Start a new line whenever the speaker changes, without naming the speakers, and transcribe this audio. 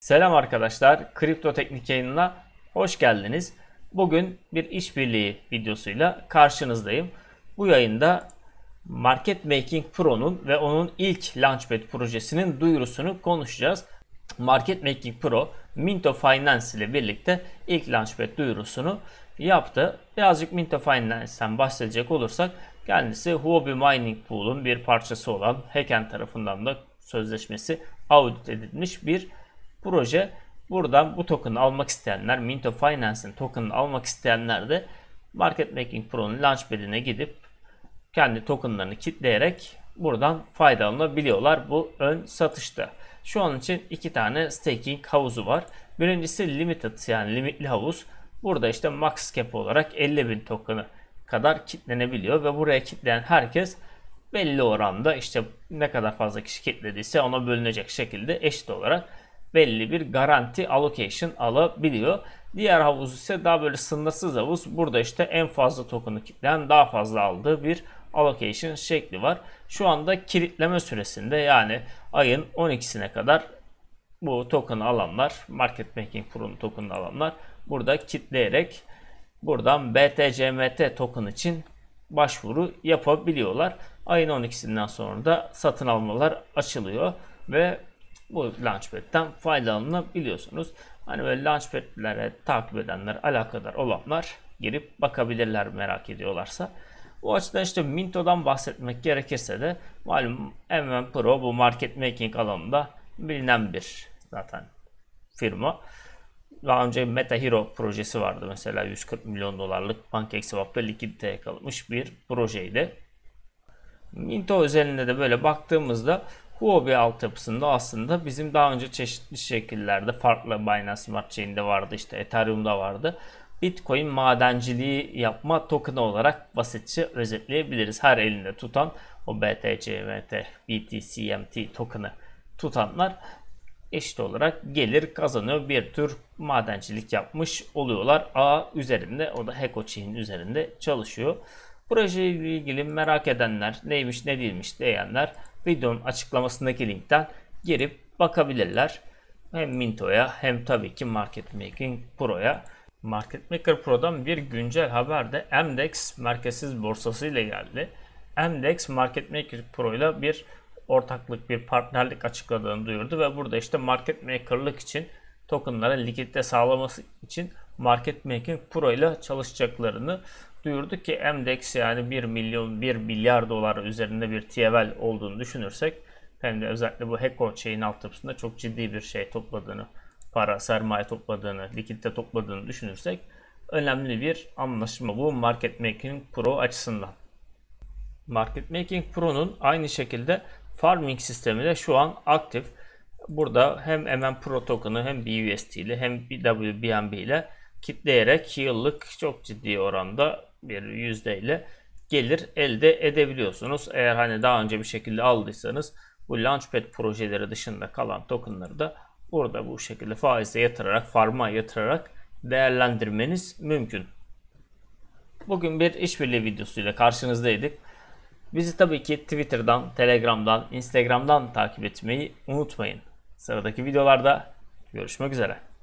Selam arkadaşlar. Kripto Teknik yayınına hoş geldiniz. Bugün bir işbirliği videosuyla karşınızdayım. Bu yayında Market Making Pro'nun ve onun ilk Launchpad projesinin duyurusunu konuşacağız. Market Making Pro Minto Finance ile birlikte ilk Launchpad duyurusunu yaptı. Birazcık Minto Finance'ten bahsedecek olursak kendisi Huobi Mining Pool'un bir parçası olan Heken tarafından da sözleşmesi audit edilmiş bir proje buradan bu token'ı almak isteyenler Minto Finance'in token'ını almak isteyenler de Market Making Pro'nun bedine gidip kendi token'larını kitleyerek buradan faydalanabiliyorlar bu ön satışta. Şu an için iki tane staking havuzu var. Birincisi limited yani limitli havuz. Burada işte max cap olarak 50.000 token'ı kadar kitlenebiliyor ve buraya kitleyen herkes belli oranda işte ne kadar fazla kişi kitlediyse ona bölünecek şekilde eşit olarak belli bir garanti allocation alabiliyor. Diğer havuz ise daha böyle sınırsız havuz. Burada işte en fazla token'ı kitleyen daha fazla aldığı bir allocation şekli var. Şu anda kilitleme süresinde yani ayın 12'sine kadar bu token'ı alanlar, market making pro'nun token'ı alanlar burada kitleyerek buradan BTCMT token için başvuru yapabiliyorlar. Ayın 12'sinden sonra da satın almalar açılıyor ve bu Launchpad'den faydalanabiliyorsunuz. Hani böyle Launchpad'lere takip edenler, alakadar olanlar girip bakabilirler merak ediyorlarsa. Bu açıdan işte Minto'dan bahsetmek gerekirse de malum MM Pro bu market making alanında bilinen bir zaten firma. Daha önce Meta Hero projesi vardı mesela 140 milyon dolarlık PancakeSwap'ta likidite yakalamış bir projeydi. Minto özelinde de böyle baktığımızda Huobi altyapısında aslında bizim daha önce çeşitli şekillerde farklı Binance Smart Chain'de vardı işte Ethereum'da vardı. Bitcoin madenciliği yapma token olarak basitçe özetleyebiliriz. Her elinde tutan o BTC, MT, BTCMT tokenı tutanlar eşit olarak gelir kazanıyor. Bir tür madencilik yapmış oluyorlar. A üzerinde o da Heko Chain üzerinde çalışıyor. Projeyle ilgili merak edenler neymiş ne değilmiş diyenler videonun açıklamasındaki linkten girip bakabilirler. Hem Minto'ya hem tabii ki Market Making Pro'ya. Market Maker Pro'dan bir güncel haber de MDEX merkezsiz borsası ile geldi. MDEX Market Maker Pro ile bir ortaklık, bir partnerlik açıkladığını duyurdu ve burada işte market maker'lık için tokenlara likidite sağlaması için Market Making Pro ile çalışacaklarını duyurdu ki MDEX yani 1 milyon 1 milyar dolar üzerinde bir TFL olduğunu düşünürsek hem de özellikle bu Heko şeyin altyapısında çok ciddi bir şey topladığını para, sermaye topladığını, likidite topladığını düşünürsek önemli bir anlaşma bu Market Making Pro açısından. Market Making Pro'nun aynı şekilde farming sistemi de şu an aktif. Burada hem MM Pro token'ı hem BUSD ile hem BWBNB ile kitleyerek yıllık çok ciddi oranda bir yüzdeyle gelir elde edebiliyorsunuz. Eğer hani daha önce bir şekilde aldıysanız bu Launchpad projeleri dışında kalan tokenları da burada bu şekilde faize yatırarak, farma yatırarak değerlendirmeniz mümkün. Bugün bir işbirliği videosuyla karşınızdaydık. Bizi tabii ki Twitter'dan, Telegram'dan, Instagram'dan takip etmeyi unutmayın. Sıradaki videolarda görüşmek üzere.